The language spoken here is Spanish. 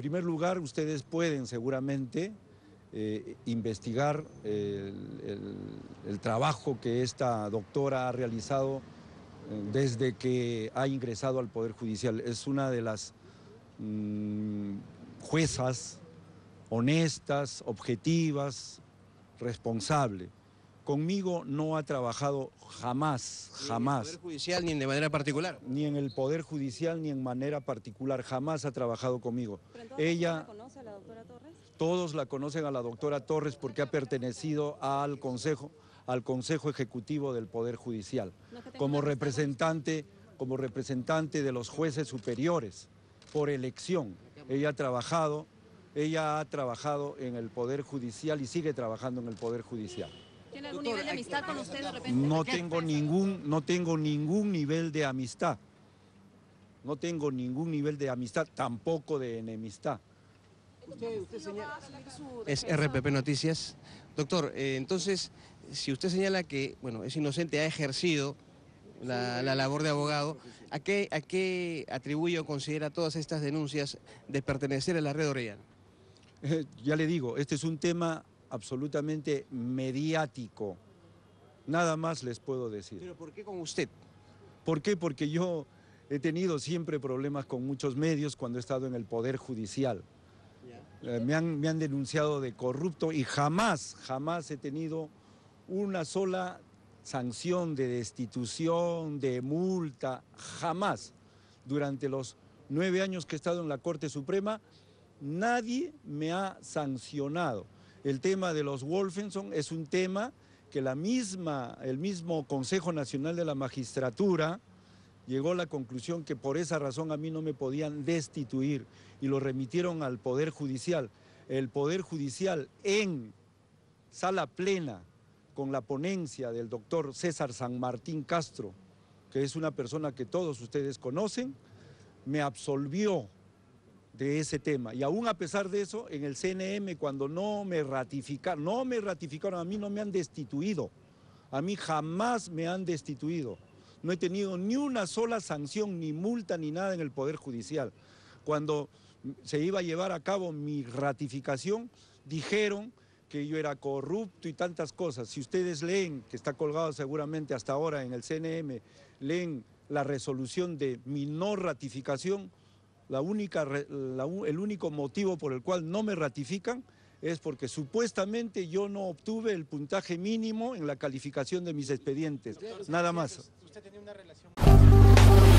En primer lugar, ustedes pueden seguramente eh, investigar el, trabajo que esta doctora ha realizado eh, desde que ha ingresado al Poder Judicial. Es una de las mm, juezas honestas, objetivas, responsable. Conmigo no ha trabajado jamás, jamás. Ni en el Poder Judicial ni de manera particular. Ni en el Poder Judicial ni en manera particular, jamás ha trabajado conmigo. ¿Todos Ella... ¿La conocen a la doctora Torres? Todos la conocen a la doctora Torres porque ha pertenecido al Consejo, al Consejo Ejecutivo del Poder Judicial, como representante, como representante de los jueces superiores por elección. Ella ha trabajado, ella ha trabajado en el Poder Judicial y sigue trabajando en el Poder Judicial. ¿Tiene algún nivel de amistad con usted de repente? No tengo, ningún, no tengo ningún nivel de amistad. No tengo ningún nivel de amistad, tampoco de enemistad. Es RPP Noticias. Doctor, eh, entonces, si usted señala que, bueno, es inocente, ha ejercido la, labor de abogado. ¿A qué, ¿A qué atribuye o considera todas estas denuncias de pertenecer a la red Orellana? Eh, ya le digo, este es un tema absolutamente mediático. Nada más les puedo decir. ¿Pero por qué con usted? ¿Por qué? Porque yo he tenido siempre problemas con muchos medios cuando he estado en el Poder Judicial. Eh, me, han, me han denunciado de corrupto y jamás, jamás he tenido una sola sanción de destitución, de multa, jamás. Durante los nueve años que he estado en la Corte Suprema, nadie me ha sancionado. El tema de los Wolfenson es un tema que la misma, el mismo Consejo Nacional de la Magistratura llegó a la conclusión que por esa razón a mí no me podían destituir y lo remitieron al Poder Judicial. El Poder Judicial en sala plena con la ponencia del doctor César San Martín Castro, que es una persona que todos ustedes conocen, me absolvió de ese tema. Y aún a pesar de eso, en el CNM, cuando no me ratificaron, no me ratificaron, a mí no me han destituido. A mí jamás me han destituido. No he tenido ni una sola sanción, ni multa, ni nada en el Poder Judicial. Cuando se iba a llevar a cabo mi ratificación, dijeron que yo era corrupto y tantas cosas. Si ustedes leen, que está colgado seguramente hasta ahora en el CNM, leen la resolución de mi no ratificación, única, el único motivo por el cual no me ratifican es porque supuestamente yo no obtuve el puntaje mínimo en la calificación de mis expedientes. Nada más. Usted tenía una relación...